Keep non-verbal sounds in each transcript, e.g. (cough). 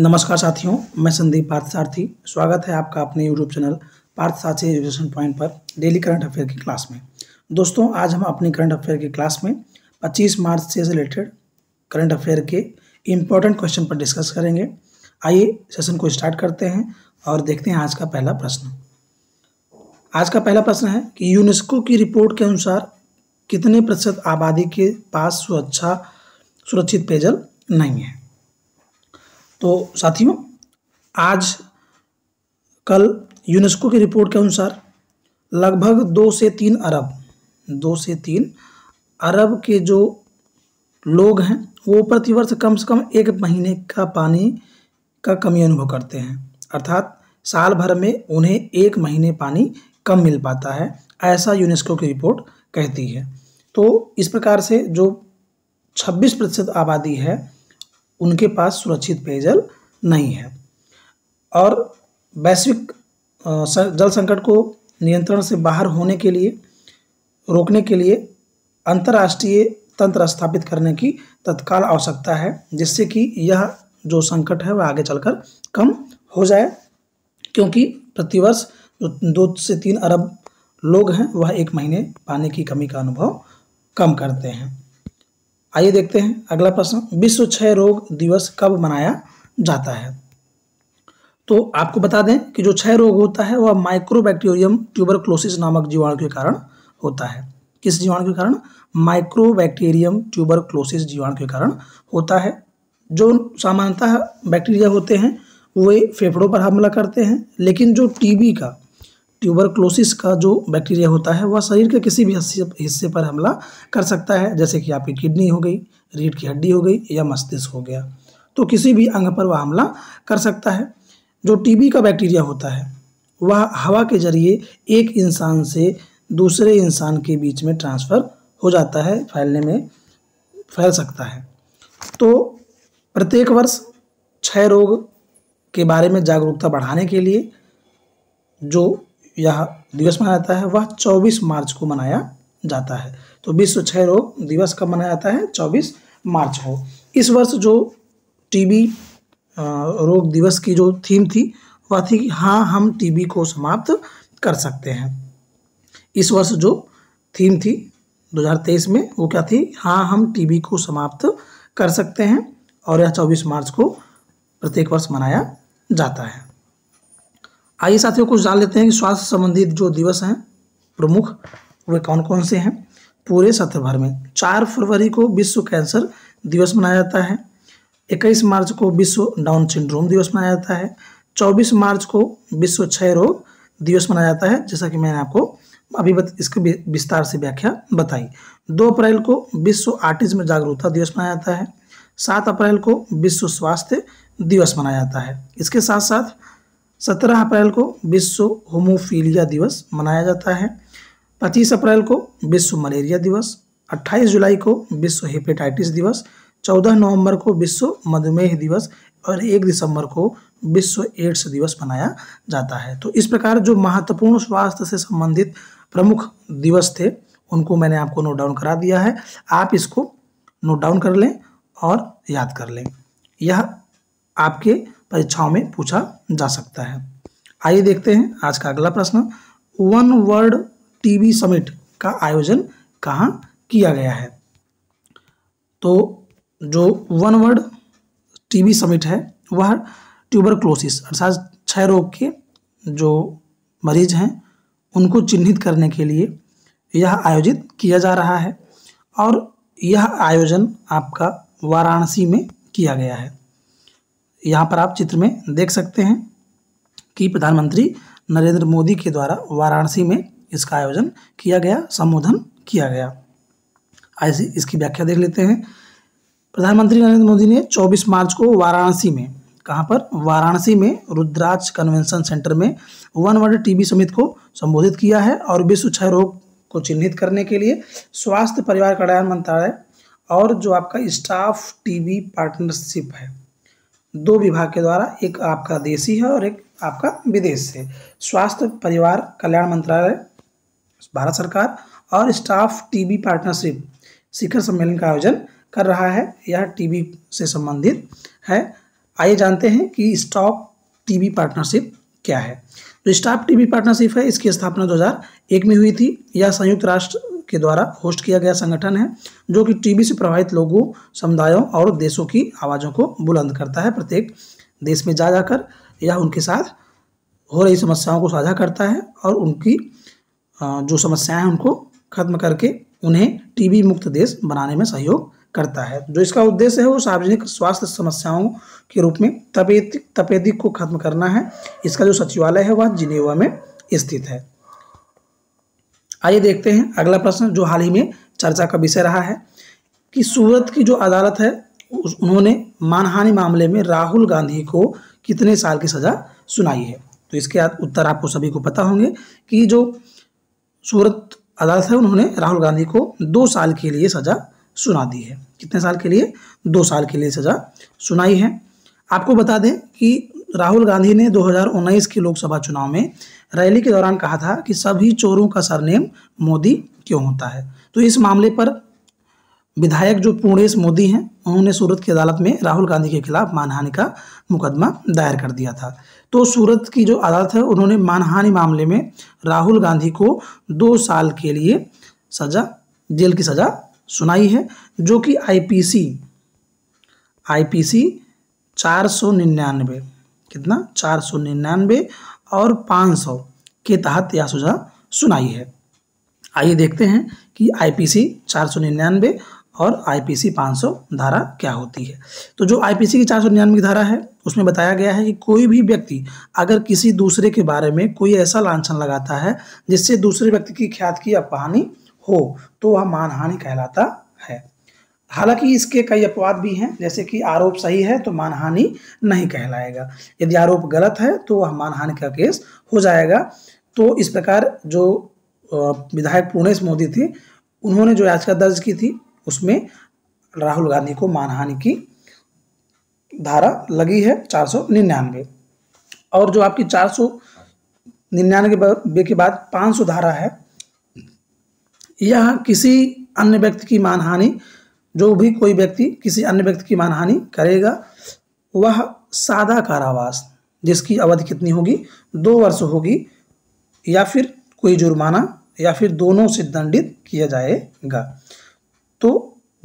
नमस्कार साथियों मैं संदीप पार्थसारथी स्वागत है आपका अपने YouTube channel Parthasarathi education point पर डेली करंट अफेयर की क्लास में दोस्तों आज हम अपनी करंट अफेयर की क्लास में 25 मार्च से रिलेटेड करंट अफेयर के इम्पोर्टेंट क्वेश्चन पर डिस्कस करेंगे आइए सेशन को स्टार्ट करते हैं और देखते हैं आज का पहला प्रश्न आज का पहला प्रश्न है कि यूनेस्को की रिपोर्ट के अनुसार कितने प्रतिशत आबादी के पास सुरक्षा सुरक्षित पेयजल नहीं है तो साथियों आज कल यूनेस्को की रिपोर्ट के अनुसार लगभग दो से तीन अरब दो से तीन अरब के जो लोग हैं वो प्रतिवर्ष कम से कम एक महीने का पानी का कमी अनुभव करते हैं अर्थात साल भर में उन्हें एक महीने पानी कम मिल पाता है ऐसा यूनेस्को की रिपोर्ट कहती है तो इस प्रकार से जो 26 प्रतिशत आबादी है उनके पास सुरक्षित पेयजल नहीं है और वैश्विक जल संकट को नियंत्रण से बाहर होने के लिए रोकने के लिए अंतर्राष्ट्रीय तंत्र स्थापित करने की तत्काल आवश्यकता है जिससे कि यह जो संकट है वह आगे चलकर कम हो जाए क्योंकि प्रतिवर्ष दो से तीन अरब लोग हैं वह एक महीने पानी की कमी का अनुभव कम करते हैं आइए देखते हैं अगला प्रश्न विश्व क्षय रोग दिवस कब मनाया जाता है तो आपको बता दें कि जो क्षय रोग होता है वह माइक्रोबैक्टीरियम ट्यूबरक्लोसिस नामक जीवाणु के कारण होता है किस जीवाणु के कारण माइक्रोबैक्टीरियम ट्यूबरक्लोसिस जीवाणु के कारण होता है जो सामान्यतः बैक्टीरिया होते हैं वे फेफड़ों पर हमला करते हैं लेकिन जो टीबी का ट्यूबरक्लोसिस का जो बैक्टीरिया होता है वह शरीर के किसी भी हिस्से पर हमला कर सकता है जैसे कि आपकी किडनी हो गई रीढ़ की हड्डी हो गई या मस्तिष्क हो गया तो किसी भी अंग पर वह हमला कर सकता है जो टीबी का बैक्टीरिया होता है वह हवा के जरिए एक इंसान से दूसरे इंसान के बीच में ट्रांसफ़र हो जाता है फैलने में फैल सकता है तो प्रत्येक वर्ष क्षय रोग के बारे में जागरूकता बढ़ाने के लिए जो यह दिवस मनाया जाता है वह चौबीस मार्च को मनाया जाता है तो विश्व क्षय रोग दिवस कब मनाया जाता है चौबीस मार्च को इस वर्ष जो टीबी रोग दिवस की जो थीम थी वह थी हाँ हम टीबी को समाप्त कर सकते हैं इस वर्ष जो थीम थी 2023 में वो क्या थी हाँ हम टीबी को समाप्त कर सकते हैं और यह 24 मार्च को प्रत्येक वर्ष मनाया जाता है आइए साथियों कुछ जान लेते हैं कि स्वास्थ्य संबंधित जो दिवस हैं प्रमुख वे कौन कौन से हैं पूरे सत्र भर में चार फरवरी को विश्व कैंसर दिवस मनाया जाता है इक्कीस मार्च को विश्व डाउन सिंड्रोम दिवस मनाया जाता है चौबीस मार्च को विश्व क्षय रोग दिवस मनाया जाता है जैसा कि मैंने आपको अभी बत, इसके विस्तार से व्याख्या बताई दो अप्रैल को विश्व आर्टिज्म जागरूकता दिवस मनाया जाता है सात अप्रैल को विश्व स्वास्थ्य दिवस मनाया जाता है इसके साथ साथ सत्रह अप्रैल को विश्व होमोफीलिया दिवस मनाया जाता है पच्चीस अप्रैल को विश्व मलेरिया दिवस अट्ठाईस जुलाई को विश्व हेपेटाइटिस दिवस चौदह नवंबर को विश्व मधुमेह दिवस और एक दिसंबर को विश्व एड्स दिवस मनाया जाता है तो इस प्रकार जो महत्वपूर्ण स्वास्थ्य से संबंधित प्रमुख दिवस थे उनको मैंने आपको नोट डाउन करा दिया है आप इसको नोट डाउन कर लें और याद कर लें यह आपके परीक्षाओं में पूछा जा सकता है आइए देखते हैं आज का अगला प्रश्न वन वर्ल्ड टीवी समिट का आयोजन कहाँ किया गया है तो जो वन वर्ल्ड टीवी समिट है वह ट्यूबरक्लोसिस अर्थात क्षय रोग के जो मरीज हैं उनको चिन्हित करने के लिए यह आयोजित किया जा रहा है और यह आयोजन आपका वाराणसी में किया गया है यहाँ पर आप चित्र में देख सकते हैं कि प्रधानमंत्री नरेंद्र मोदी के द्वारा वाराणसी में इसका आयोजन किया गया संबोधन किया गया ऐसे इसकी व्याख्या देख लेते हैं प्रधानमंत्री नरेंद्र मोदी ने 24 मार्च को वाराणसी में कहाँ पर वाराणसी में रुद्राज कन्वेंशन सेंटर में वन वर्ल्ड टीबी समिति को संबोधित किया है और विश्व क्षय रोग को चिन्हित करने के लिए स्वास्थ्य परिवार कल्याण मंत्रालय और जो आपका स्टाफ टीबी पार्टनरशिप है दो विभाग के द्वारा एक आपका देशी है और एक आपका विदेश से स्वास्थ्य परिवार कल्याण मंत्रालय भारत सरकार और स्टाफ टीबी पार्टनरशिप शिखर सम्मेलन का आयोजन कर रहा है यह टीबी से संबंधित है आइए जानते हैं कि स्टॉप टीबी पार्टनरशिप क्या है जो तो स्टाफ टीबी पार्टनरशिप है इसकी स्थापना 2001 में हुई थी यह संयुक्त राष्ट्र के द्वारा होस्ट किया गया संगठन है जो कि टीबी से प्रभावित लोगों समुदायों और देशों की आवाज़ों को बुलंद करता है प्रत्येक देश में जा जाकर या उनके साथ हो रही समस्याओं को साझा करता है और उनकी जो समस्याएं हैं उनको खत्म करके उन्हें टीबी मुक्त देश बनाने में सहयोग करता है जो इसका उद्देश्य है वो सार्वजनिक स्वास्थ्य समस्याओं के रूप में तपेदिक तपेदिक को खत्म करना है इसका जो सचिवालय है वह जिनेवा में स्थित है आइए देखते हैं अगला प्रश्न जो हाल ही में चर्चा का विषय रहा है कि सूरत की जो अदालत है उन्होंने मानहानि मामले में राहुल गांधी को कितने साल की सज़ा सुनाई है तो इसके उत्तर आपको सभी को पता होंगे कि जो सूरत अदालत है उन्होंने राहुल गांधी को दो साल के लिए सज़ा सुना दी है कितने साल के लिए दो साल के लिए सज़ा सुनाई है आपको बता दें कि राहुल गांधी ने 2019 के लोकसभा चुनाव में रैली के दौरान कहा था कि सभी चोरों का सरनेम मोदी क्यों होता है तो इस मामले पर विधायक जो पूर्णेश मोदी हैं उन्होंने सूरत की अदालत में राहुल गांधी के खिलाफ मानहानि का मुकदमा दायर कर दिया था तो सूरत की जो अदालत है उन्होंने मानहानि मामले में राहुल गांधी को दो साल के लिए सजा जेल की सज़ा सुनाई है जो कि आईपीसी आईपीसी चार सौ निन्यानवे कितना चार सौ निन्यानवे और पाँच सौ के तहत यह सुझाव सुनाई है आइए देखते हैं कि आईपीसी चार सौ निन्यानवे और आईपीसी सौ धारा क्या होती है तो जो आईपीसी की चार सौ निन्यानवे धारा है उसमें बताया गया है कि कोई भी व्यक्ति अगर किसी दूसरे के बारे में कोई ऐसा लाछन लगाता है जिससे दूसरे व्यक्ति की ख्यात की अपहानी हो तो वह मानहानि कहलाता हालांकि इसके कई अपवाद भी हैं जैसे कि आरोप सही है तो मानहानि नहीं कहलाएगा यदि आरोप गलत है तो वह मानहानि का केस हो जाएगा तो इस प्रकार जो विधायक पूर्णेश मोदी थे उन्होंने जो याचिका दर्ज की थी उसमें राहुल गांधी को मानहानि की धारा लगी है चार सौ निन्यानवे और जो आपकी चार सौ निन्यानवे के बाद पाँच सौ धारा है यह किसी अन्य व्यक्ति की मानहानि जो भी कोई व्यक्ति किसी अन्य व्यक्ति की मानहानि करेगा वह सादा कारावास जिसकी अवधि कितनी होगी दो वर्ष होगी या फिर कोई जुर्माना या फिर दोनों से दंडित किया जाएगा तो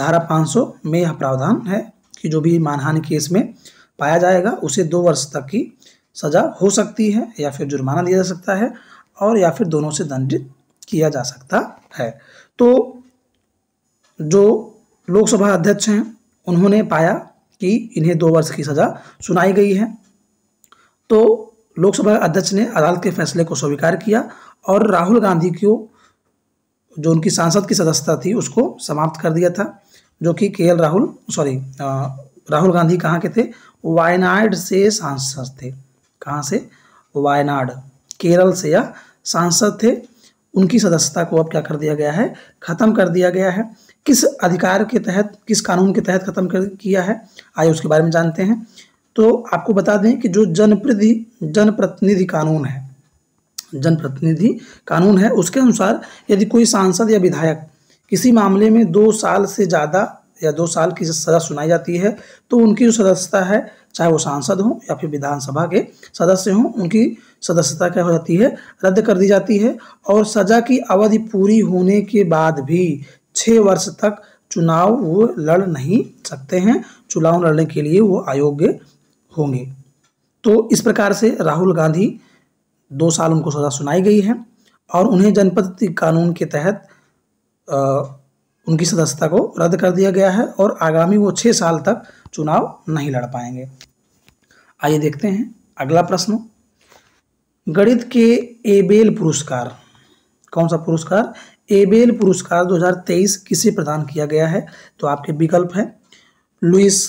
धारा 500 में यह प्रावधान है कि जो भी मानहानि केस में पाया जाएगा उसे दो वर्ष तक की सज़ा हो सकती है या फिर जुर्माना दिया जा सकता है और या फिर दोनों से दंडित किया जा सकता है तो जो लोकसभा अध्यक्ष हैं उन्होंने पाया कि इन्हें दो वर्ष की सज़ा सुनाई गई है तो लोकसभा अध्यक्ष ने अदालत के फैसले को स्वीकार किया और राहुल गांधी को जो उनकी सांसद की सदस्यता थी उसको समाप्त कर दिया था जो कि के राहुल सॉरी राहुल गांधी कहाँ के थे वायनाड से सांसद थे कहाँ से वायनाड केरल से या सांसद थे उनकी सदस्यता को अब क्या कर दिया गया है ख़त्म कर दिया गया है किस अधिकार के तहत किस कानून के तहत ख़त्म कर किया है आइए उसके बारे में जानते हैं तो आपको बता दें कि जो जनप्रति जनप्रतिनिधि कानून है जनप्रतिनिधि कानून है उसके अनुसार यदि कोई सांसद या विधायक किसी मामले में दो साल से ज़्यादा या दो साल की सज़ा सुनाई जाती है तो उनकी जो सदस्यता है चाहे वो सांसद हों या फिर विधानसभा के सदस्य हों उनकी सदस्यता क्या हो जाती है रद्द कर दी जाती है और सज़ा की अवधि पूरी होने के बाद भी छः वर्ष तक चुनाव वो लड़ नहीं सकते हैं चुनाव लड़ने के लिए वो अयोग्य होंगे तो इस प्रकार से राहुल गांधी दो साल उनको सजा सुनाई गई है और उन्हें जनपद कानून के तहत आ, उनकी सदस्यता को रद्द कर दिया गया है और आगामी वो छः साल तक चुनाव नहीं लड़ पाएंगे आइए देखते हैं अगला प्रश्न गणित के एबेल पुरस्कार कौन सा पुरस्कार एबेल पुरस्कार 2023 किसे प्रदान किया गया है तो आपके विकल्प हैं Luis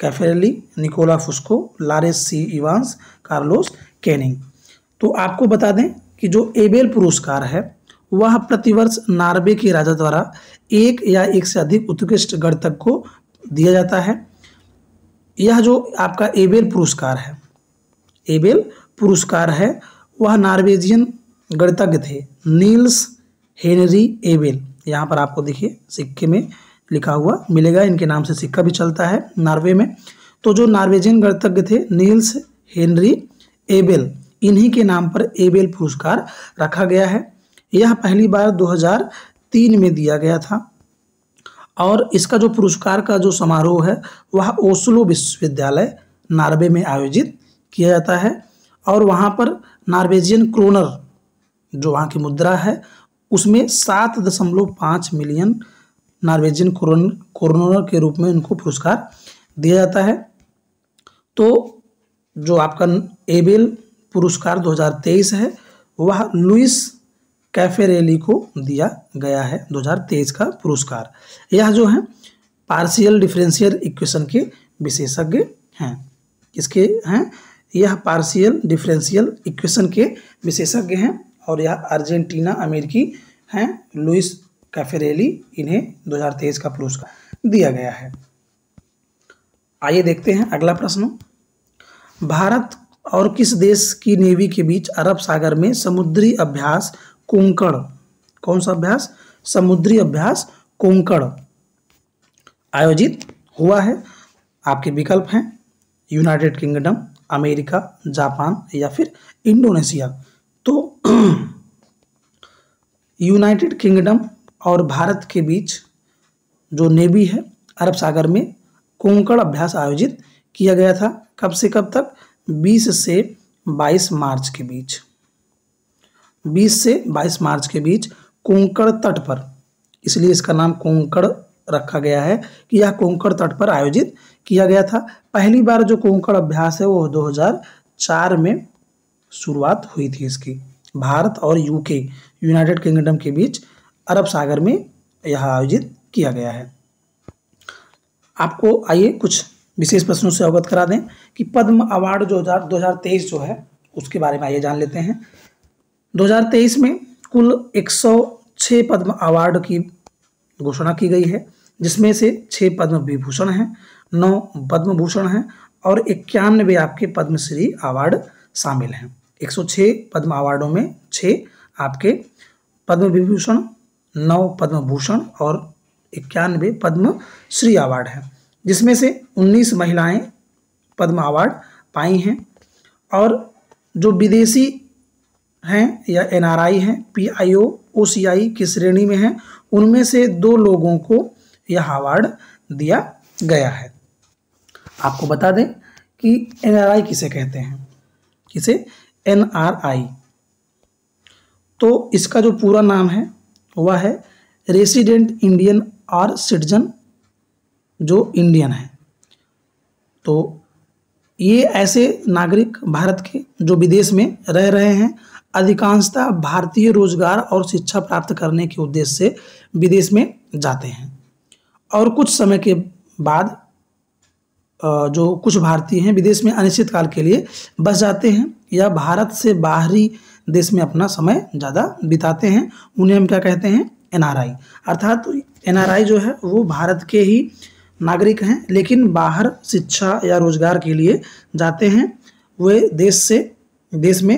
Caffarelli Nicola Fusco Lawrence C Evans Carlos Kenig तो आपको बता दें कि जो एबेल पुरस्कार है वह प्रतिवर्ष नार्वे के राजा द्वारा एक या एक से अधिक उत्कृष्ट गणतज्ञ को दिया जाता है यह जो आपका एबेल पुरस्कार है एबेल पुरस्कार है वह नार्वेजियन गणतज्ञ थे नील्स हेनरी एवेल यहाँ पर आपको देखिए सिक्के में लिखा हुआ मिलेगा इनके नाम से सिक्का भी चलता है नार्वे में तो जो नार्वेजियन गणतज्ञ थे नील्स हेनरी एबेल इन्हीं के नाम पर एबेल पुरस्कार रखा गया है यह पहली बार 2003 में दिया गया था और इसका जो पुरस्कार का जो समारोह है वह ओस्लो विश्वविद्यालय नार्वे में आयोजित किया जाता है और वहाँ पर नार्वेजियन क्रोनर जो वहाँ की मुद्रा है उसमें सात दशमलव पाँच मिलियन नॉर्वेजियन कोरोनर के रूप में उनको पुरस्कार दिया जाता है तो जो आपका एबेल पुरस्कार 2023 है वह लुइस कैफेरेली को दिया गया है 2023 का पुरस्कार यह जो है पार्शियल डिफरेंशियल इक्वेशन के विशेषज्ञ हैं किसके हैं यह पार्शियल डिफरेंशियल इक्वेशन के विशेषज्ञ हैं और यह अर्जेंटीना अमेरिकी हैं लुइस कैफेरेली इन्हें 2023 का पुरस्कार दिया गया है आइए देखते हैं अगला प्रश्न भारत और किस देश की नेवी के बीच अरब सागर में समुद्री अभ्यास कुंकड़ कौन सा अभ्यास समुद्री अभ्यास कुंकड़ आयोजित हुआ है आपके विकल्प हैं यूनाइटेड किंगडम अमेरिका जापान या फिर इंडोनेशिया तो यूनाइटेड (clears throat) किंगडम और भारत के बीच जो नेवी है अरब सागर में कोंकण अभ्यास आयोजित किया गया था कब से कब तक 20 से 22 मार्च के बीच 20 से 22 मार्च के बीच कोंकण तट पर इसलिए इसका नाम कोंकण रखा गया है कि यह कोंकण तट पर आयोजित किया गया था पहली बार जो कोंकण अभ्यास है वो 2004 में शुरुआत हुई थी इसकी भारत और यूके यूनाइटेड किंगडम के बीच अरब सागर में यह आयोजित किया गया है आपको आइए कुछ विशेष प्रश्नों से अवगत करा दें कि पद्म अवार्ड जो हजार दो हज़ार तेईस जो है उसके बारे में आइए जान लेते हैं 2023 में कुल 106 पद्म अवार्ड की घोषणा की गई है जिसमें से छः पद्म विभूषण हैं नौ पद्म भूषण हैं और इक्यानवे आपके पद्मश्री अवार्ड शामिल हैं 106 पद्म अवार्डों में छः आपके पद्म विभूषण नौ पद्म भूषण और इक्यानवे पद्म श्री अवार्ड हैं जिसमें से 19 महिलाएं पद्म अवार्ड पाई हैं और जो विदेशी हैं या एनआरआई हैं पीआईओ ओसीआई की श्रेणी में हैं उनमें से दो लोगों को यह अवार्ड दिया गया है आपको बता दें कि एनआरआई किसे कहते हैं किसे एन आर आई तो इसका जो पूरा नाम है वह है रेसिडेंट इंडियन आर सिटीजन जो इंडियन है तो ये ऐसे नागरिक भारत के जो विदेश में रह रहे हैं अधिकांशता भारतीय रोजगार और शिक्षा प्राप्त करने के उद्देश्य से विदेश में जाते हैं और कुछ समय के बाद जो कुछ भारतीय हैं विदेश में अनिश्चितकाल के लिए बस जाते हैं या भारत से बाहरी देश में अपना समय ज़्यादा बिताते हैं उन्हें हम क्या कहते हैं एनआरआई अर्थात एनआरआई जो है वो भारत के ही नागरिक हैं लेकिन बाहर शिक्षा या रोजगार के लिए जाते हैं वे देश से देश में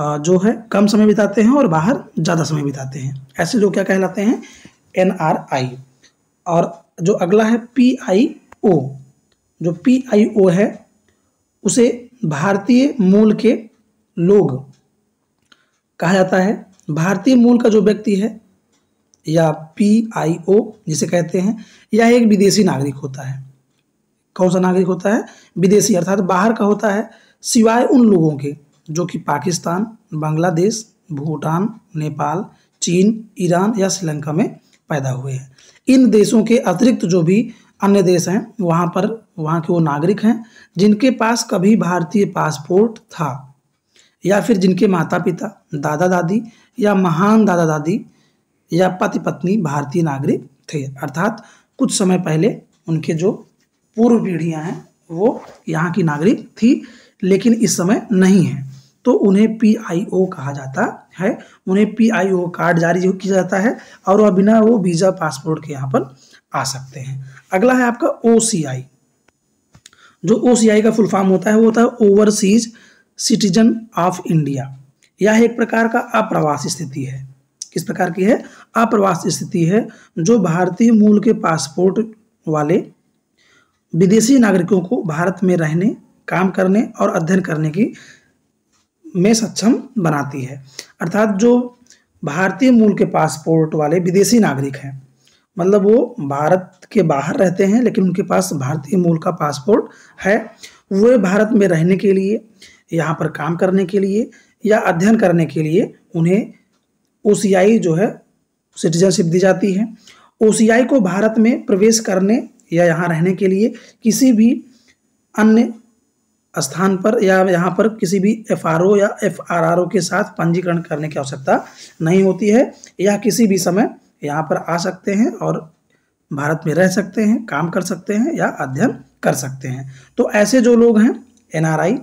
जो है कम समय बिताते हैं और बाहर ज़्यादा समय बिताते हैं ऐसे लोग क्या कहलाते हैं एन और जो अगला है पी आई ओ जो पी आई ओ है उसे भारतीय मूल के लोग कहा जाता है भारतीय मूल का जो व्यक्ति है या पी आई ओ जिसे कहते हैं यह एक विदेशी नागरिक होता है कौन सा नागरिक होता है विदेशी अर्थात बाहर का होता है सिवाय उन लोगों के जो कि पाकिस्तान बांग्लादेश भूटान नेपाल चीन ईरान या श्रीलंका में पैदा हुए हैं इन देशों के अतिरिक्त जो भी अन्य देश हैं वहाँ पर वहाँ के वो नागरिक हैं जिनके पास कभी भारतीय पासपोर्ट था या फिर जिनके माता पिता दादा दादी या महान दादा दादी या पति पत्नी भारतीय नागरिक थे अर्थात कुछ समय पहले उनके जो पूर्व पीढ़ियाँ हैं वो यहाँ की नागरिक थी लेकिन इस समय नहीं है तो उन्हें पी आई ओ कहा जाता है उन्हें पी आई ओ कार्ड जारी किया जाता है और वह बिना वो वीज़ा पासपोर्ट के यहाँ पर आ सकते हैं अगला है आपका ओ जो ओ का फुल फॉर्म होता है वो होता है ओवरसीज सिटीजन ऑफ इंडिया यह एक प्रकार का अप्रवास स्थिति है किस प्रकार की है अप्रवास स्थिति है जो भारतीय मूल के पासपोर्ट वाले विदेशी नागरिकों को भारत में रहने काम करने और अध्ययन करने की में सक्षम बनाती है अर्थात जो भारतीय मूल के पासपोर्ट वाले विदेशी नागरिक हैं मतलब वो भारत के बाहर रहते हैं लेकिन उनके पास भारतीय मूल का पासपोर्ट है वे भारत में रहने के लिए यहाँ पर काम करने के लिए या अध्ययन करने के लिए उन्हें ओ जो है सिटीजनशिप दी जाती है ओ को भारत में प्रवेश करने या यहाँ रहने के लिए किसी भी अन्य स्थान पर या यहाँ पर किसी भी एफ या एफ के साथ पंजीकरण करने की आवश्यकता नहीं होती है या किसी भी समय यहाँ पर आ सकते हैं और भारत में रह सकते हैं काम कर सकते हैं या अध्ययन कर सकते हैं तो ऐसे जो लोग हैं N R I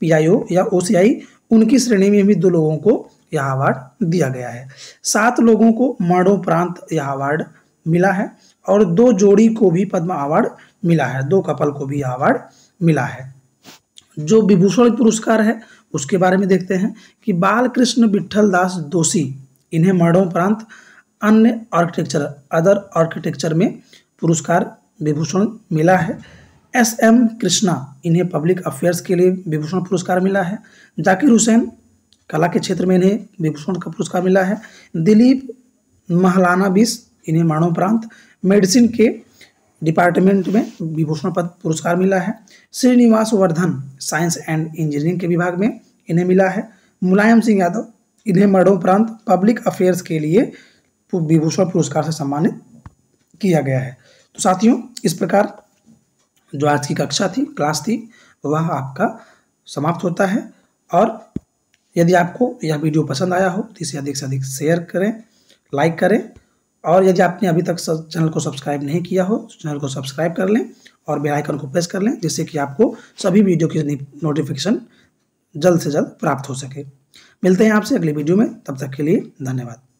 P I O या ओ सी आई उनकी श्रेणी में भी दो लोगों को यह अवार्ड दिया गया है सात लोगों को मरणोपरांत यह अवार्ड मिला है और दो जोड़ी को भी पद्म अवार्ड मिला है दो कपल को भी यह अवार्ड मिला है जो विभूषण पुरस्कार है उसके बारे में देखते हैं कि बालकृष्ण विठल दास दोषी इन्हें मरणोपरांत अन्य आर्किटेक्चर अदर आर्किटेक्चर में पुरस्कार विभूषण मिला है एस एम कृष्णा इन्हें पब्लिक अफेयर्स के लिए विभूषण पुरस्कार मिला है जाकिर हुसैन कला के क्षेत्र में इन्हें विभूषण का पुरस्कार मिला है दिलीप महलाना बिस इन्हें मानवप्रांत मेडिसिन के डिपार्टमेंट में विभूषण पद पुरस्कार मिला है Srinivas Varadhan science and engineering के विभाग में इन्हें मिला है मुलायम सिंह यादव इन्हें मरणोपरांत पब्लिक अफेयर्स के लिए विभूषण पुरस्कार से सम्मानित किया गया है तो साथियों इस प्रकार जो आज की कक्षा थी क्लास थी वह आपका समाप्त होता है और यदि आपको यह वीडियो पसंद आया हो तो इसे अधिक से अधिक शेयर करें लाइक करें और यदि आपने अभी तक चैनल को सब्सक्राइब नहीं किया हो तो चैनल को सब्सक्राइब कर लें और बेल आइकन को प्रेस कर लें जिससे कि आपको सभी वीडियो की नोटिफिकेशन जल्द से जल्द प्राप्त हो सके मिलते हैं आपसे अगली वीडियो में तब तक के लिए धन्यवाद